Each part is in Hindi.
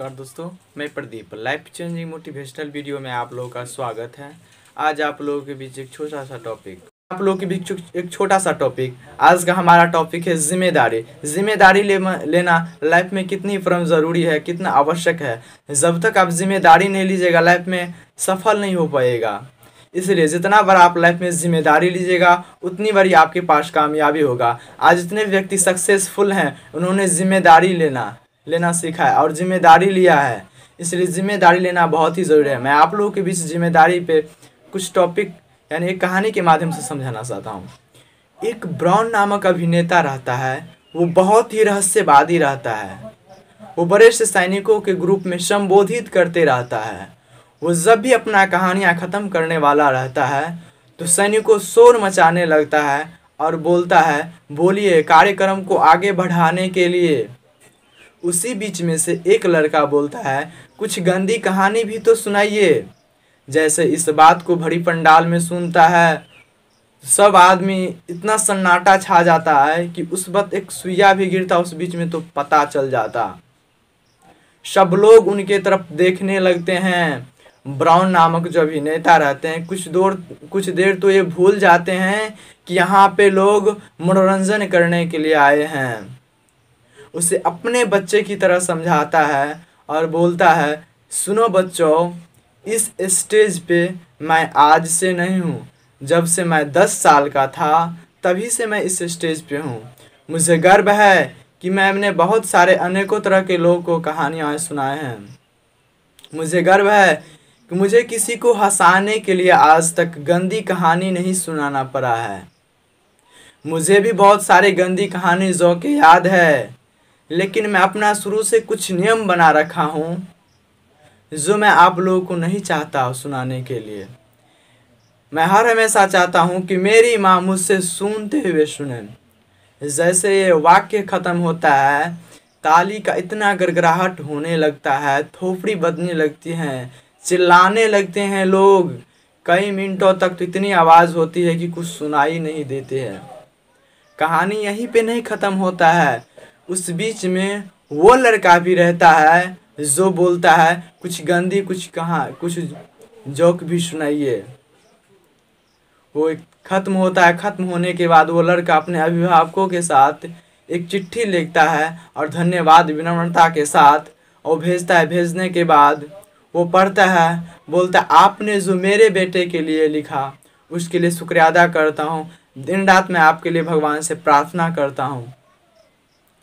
नमस्कार दोस्तों मैं Pradeep life changing motivational video में आप लोगों का स्वागत है आज आप लोगों के बीच एक छोटा सा टॉपिक आप लोगों के बीच एक छोटा सा टॉपिक आज का हमारा टॉपिक है जिम्मेदारी जिम्मेदारी ले, लेना लाइफ में कितनी परम ज़रूरी है कितना आवश्यक है जब तक आप जिम्मेदारी नहीं लीजिएगा लाइफ में सफल नहीं हो पाएगा इसलिए जितना बार आप लाइफ में जिम्मेदारी लीजिएगा उतनी बार आपके पास कामयाबी होगा आज जितने व्यक्ति सक्सेसफुल हैं उन्होंने जिम्मेदारी लेना लेना सीखा है और जिम्मेदारी लिया है इसलिए जिम्मेदारी लेना बहुत ही ज़रूरी है मैं आप लोगों के बीच जिम्मेदारी पे कुछ टॉपिक यानी एक कहानी के माध्यम से समझाना चाहता हूँ एक ब्राउन नामक अभिनेता रहता है वो बहुत ही रहस्यवादी रहता है वो बड़े से सैनिकों के ग्रुप में संबोधित करते रहता है वो जब भी अपना कहानियाँ ख़त्म करने वाला रहता है तो सैनिकों शोर मचाने लगता है और बोलता है बोलिए कार्यक्रम को आगे बढ़ाने के लिए उसी बीच में से एक लड़का बोलता है कुछ गंदी कहानी भी तो सुनाइए जैसे इस बात को भरी पंडाल में सुनता है सब आदमी इतना सन्नाटा छा जाता है कि उस वक्त एक सुइया भी गिरता उस बीच में तो पता चल जाता सब लोग उनके तरफ देखने लगते हैं ब्राउन नामक जो अभिनेता रहते हैं कुछ दूर कुछ देर तो ये भूल जाते हैं कि यहाँ पे लोग मनोरंजन करने के लिए आए हैं उसे अपने बच्चे की तरह समझाता है और बोलता है सुनो बच्चों इस स्टेज पे मैं आज से नहीं हूँ जब से मैं दस साल का था तभी से मैं इस स्टेज पे हूँ मुझे गर्व है कि मैंने बहुत सारे अनेकों तरह के लोगों को कहानियाँ सुनाए हैं मुझे गर्व है कि मुझे किसी को हंसाने के लिए आज तक गंदी कहानी नहीं सुनाना पड़ा है मुझे भी बहुत सारी गंदी कहानी जो के याद है लेकिन मैं अपना शुरू से कुछ नियम बना रखा हूँ जो मैं आप लोगों को नहीं चाहता सुनाने के लिए मैं हर हमेशा चाहता हूँ कि मेरी माँ मुझसे सुनते हुए सुने जैसे ये वाक्य ख़त्म होता है ताली का इतना गड़गड़ाहट होने लगता है थोपड़ी बदने लगती हैं चिल्लाने लगते हैं लोग कई मिनटों तक तो इतनी आवाज़ होती है कि कुछ सुनाई नहीं देते हैं कहानी यहीं पे नहीं ख़त्म होता है उस बीच में वो लड़का भी रहता है जो बोलता है कुछ गंदी कुछ कहाँ कुछ जोक भी सुनाइए वो ख़त्म होता है ख़त्म होने के बाद वो लड़का अपने अभिभावकों के साथ एक चिट्ठी लिखता है और धन्यवाद विनम्रता के साथ और भेजता है भेजने के बाद वो पढ़ता है बोलता है आपने जो मेरे बेटे के लिए लिखा उसके लिए शुक्रिया अदा करता हूँ दिन रात मैं आपके लिए भगवान से प्रार्थना करता हूँ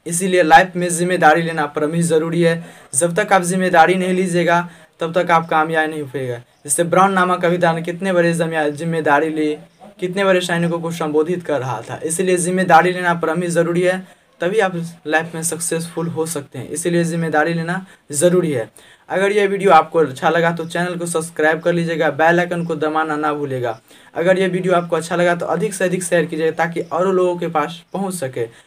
इसीलिए लाइफ में जिम्मेदारी लेना परम ही ज़रूरी है जब तक आप जिम्मेदारी नहीं लीजिएगा तब तक आप कामयाब नहीं होगा जैसे ब्राउन नामक कविता ने कितने बड़े जिम्मेदारी ली कितने बड़े सैनिकों को संबोधित कर रहा था इसीलिए जिम्मेदारी लेना परम ही ज़रूरी है तभी आप लाइफ में सक्सेसफुल हो सकते हैं इसीलिए जिम्मेदारी लेना ज़रूरी है अगर यह वीडियो आपको अच्छा लगा तो चैनल को सब्सक्राइब कर लीजिएगा बेल आइकन को दबाना ना भूलेगा अगर यह वीडियो आपको अच्छा लगा तो अधिक से अधिक शेयर कीजिएगा ताकि और लोगों के पास पहुंच सके